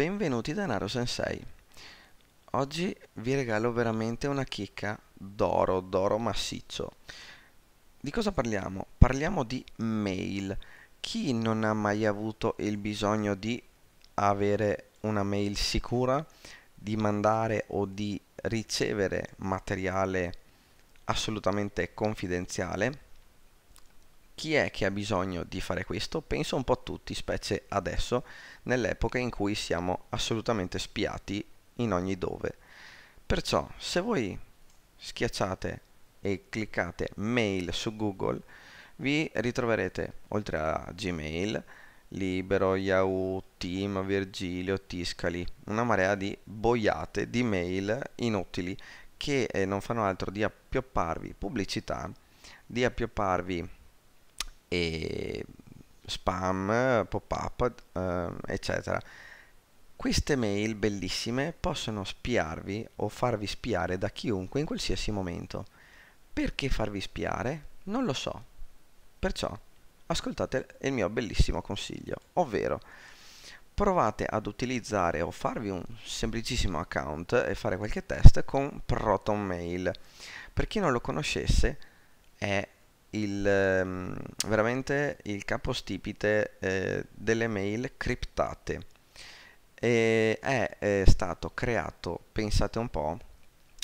Benvenuti da Denaro Sensei. Oggi vi regalo veramente una chicca d'oro, d'oro massiccio. Di cosa parliamo? Parliamo di mail. Chi non ha mai avuto il bisogno di avere una mail sicura, di mandare o di ricevere materiale assolutamente confidenziale? Chi è che ha bisogno di fare questo? Penso un po' a tutti, specie adesso, nell'epoca in cui siamo assolutamente spiati in ogni dove. Perciò, se voi schiacciate e cliccate mail su Google, vi ritroverete, oltre a Gmail, Libero, Yahoo, Team, Virgilio, Tiscali, una marea di boiate di mail inutili che eh, non fanno altro di appiopparvi pubblicità, di appiopparvi e spam, pop-up, eh, eccetera. Queste mail bellissime possono spiarvi o farvi spiare da chiunque in qualsiasi momento. Perché farvi spiare? Non lo so. Perciò ascoltate il mio bellissimo consiglio, ovvero provate ad utilizzare o farvi un semplicissimo account e fare qualche test con Proton Mail. Per chi non lo conoscesse, è il, ehm, veramente il capostipite eh, delle mail criptate e è, è stato creato, pensate un po',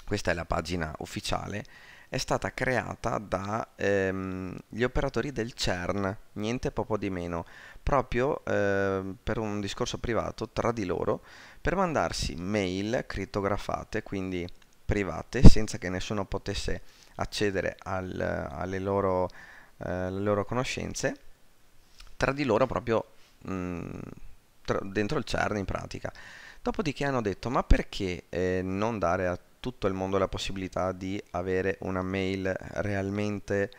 questa è la pagina ufficiale, è stata creata dagli ehm, operatori del CERN, niente poco di meno, proprio ehm, per un discorso privato tra di loro, per mandarsi mail crittografate, quindi private, senza che nessuno potesse accedere al, alle loro, eh, loro, conoscenze tra di loro proprio mh, mm, tra, dentro il CERN in pratica. Dopodiché hanno detto ma perché eh, non dare a tutto il mondo la possibilità di avere una mail realmente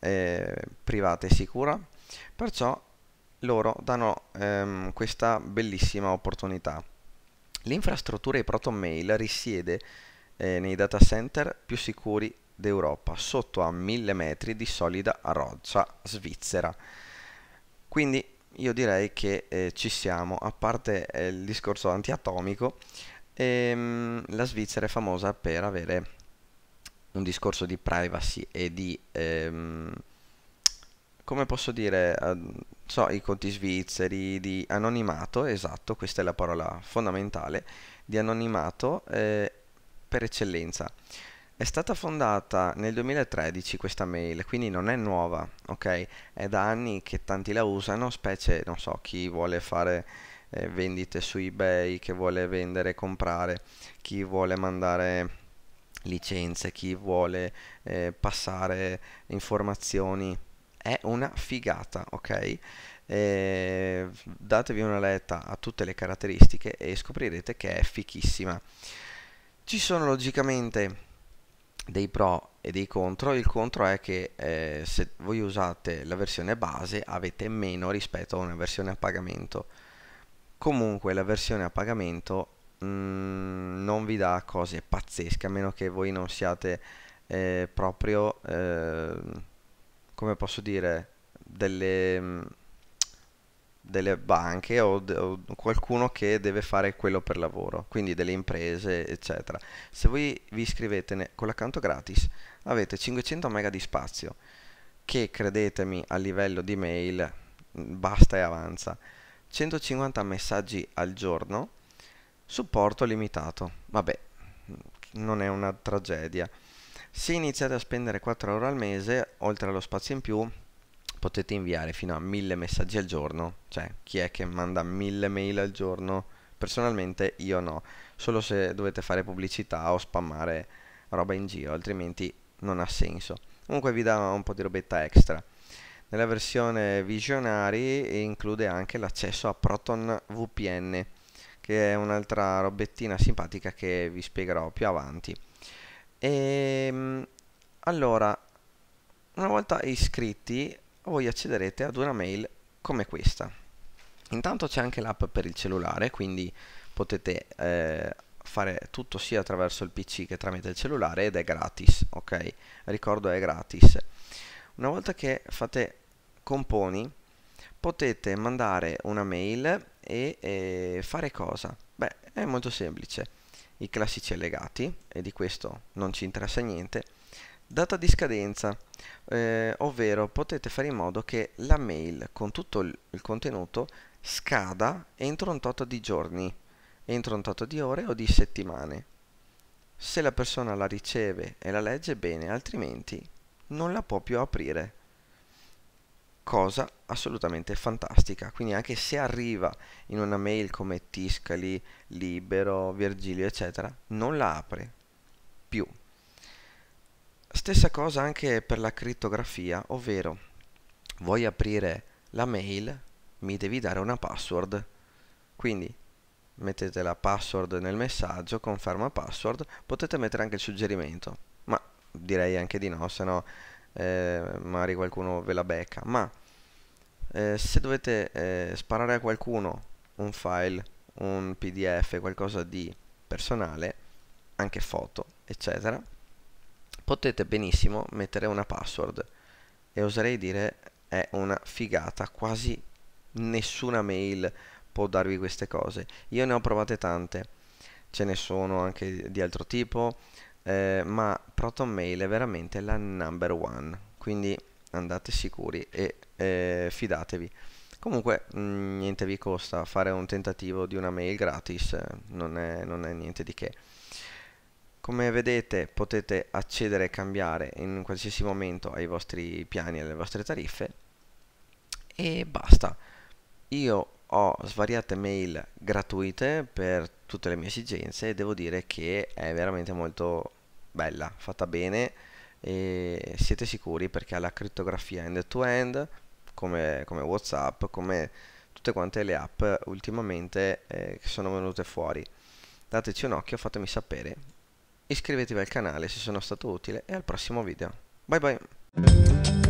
eh, privata e sicura? Perciò loro danno ehm, questa bellissima opportunità. L'infrastruttura di ProtonMail risiede eh, nei data center più sicuri d'Europa, sotto a 1000 metri di solida roccia svizzera. Quindi io direi che eh, ci siamo, a parte eh, il discorso antiatomico, ehm, la Svizzera è famosa per avere un discorso di privacy e di... Ehm, come posso dire, so, i conti svizzeri, di anonimato, esatto, questa è la parola fondamentale, di anonimato eh, per eccellenza. È stata fondata nel 2013 questa mail, quindi non è nuova, ok? È da anni che tanti la usano, specie, non so, chi vuole fare eh, vendite su eBay, chi vuole vendere e comprare, chi vuole mandare licenze, chi vuole eh, passare informazioni. È una figata, ok? Eh, datevi una letta a tutte le caratteristiche e scoprirete che è fichissima. Ci sono logicamente dei pro e dei contro, il contro è che eh, se voi usate la versione base avete meno rispetto a una versione a pagamento. Comunque la versione a pagamento mh, mm, non vi dà cose pazzesche, a meno che voi non siate eh, proprio, eh, come posso dire, delle mm, delle banche o, de- o, qualcuno che deve fare quello per lavoro, quindi delle imprese, eccetera. Se voi vi iscrivete con l'accanto gratis, avete 500 MB di spazio, che credetemi a livello di mail mm, basta e avanza. 150 messaggi al giorno, supporto limitato. Vabbè, mm, non è una tragedia. Se iniziate a spendere 4 euro al mese, oltre allo spazio in più, potete inviare fino a 1000 messaggi al giorno, cioè chi è che manda 1000 mail al giorno? Personalmente io no, solo se dovete fare pubblicità o spammare roba in giro, altrimenti non ha senso. Comunque vi dà un po' di robetta extra. Nella versione Visionary include anche l'accesso a Proton VPN, che è un'altra robettina simpatica che vi spiegherò più avanti. E ehm, allora, una volta iscritti voi accederete ad una mail come questa. Intanto c'è anche l'app per il cellulare, quindi potete eh, fare tutto sia attraverso il PC che tramite il cellulare ed è gratis, ok? Ricordo è gratis. Una volta che fate componi potete mandare una mail e, e fare cosa? Beh, è molto semplice. I classici allegati e di questo non ci interessa niente Data di scadenza, eh, ovvero potete fare in modo che la mail con tutto il, il contenuto scada entro un tot di giorni, entro un tot di ore o di settimane. Se la persona la riceve e la legge bene, altrimenti non la può più aprire. Cosa assolutamente fantastica. Quindi anche se arriva in una mail come Tiscali, Libero, Virgilio, eccetera, non la apre più stessa cosa anche per la crittografia, ovvero vuoi aprire la mail, mi devi dare una password. Quindi mettete la password nel messaggio, conferma password, potete mettere anche il suggerimento, ma direi anche di no, se no eh, magari qualcuno ve la becca. Ma eh, se dovete eh, sparare a qualcuno un file, un PDF, qualcosa di personale, anche foto, eccetera, potete benissimo mettere una password e oserei dire è una figata, quasi nessuna mail può darvi queste cose. Io ne ho provate tante, ce ne sono anche di altro tipo, eh, ma Proton Mail è veramente la number one, quindi andate sicuri e eh, fidatevi. Comunque mh, mm, niente vi costa fare un tentativo di una mail gratis, eh, non è, non è niente di che. Come vedete potete accedere e cambiare in qualsiasi momento ai vostri piani e alle vostre tariffe e basta. Io ho svariate mail gratuite per tutte le mie esigenze e devo dire che è veramente molto bella, fatta bene e siete sicuri perché ha la crittografia end-to-end come, come Whatsapp, come tutte quante le app ultimamente eh, che sono venute fuori. Dateci un occhio, fatemi sapere iscrivetevi al canale se sono stato utile e al prossimo video. Bye bye!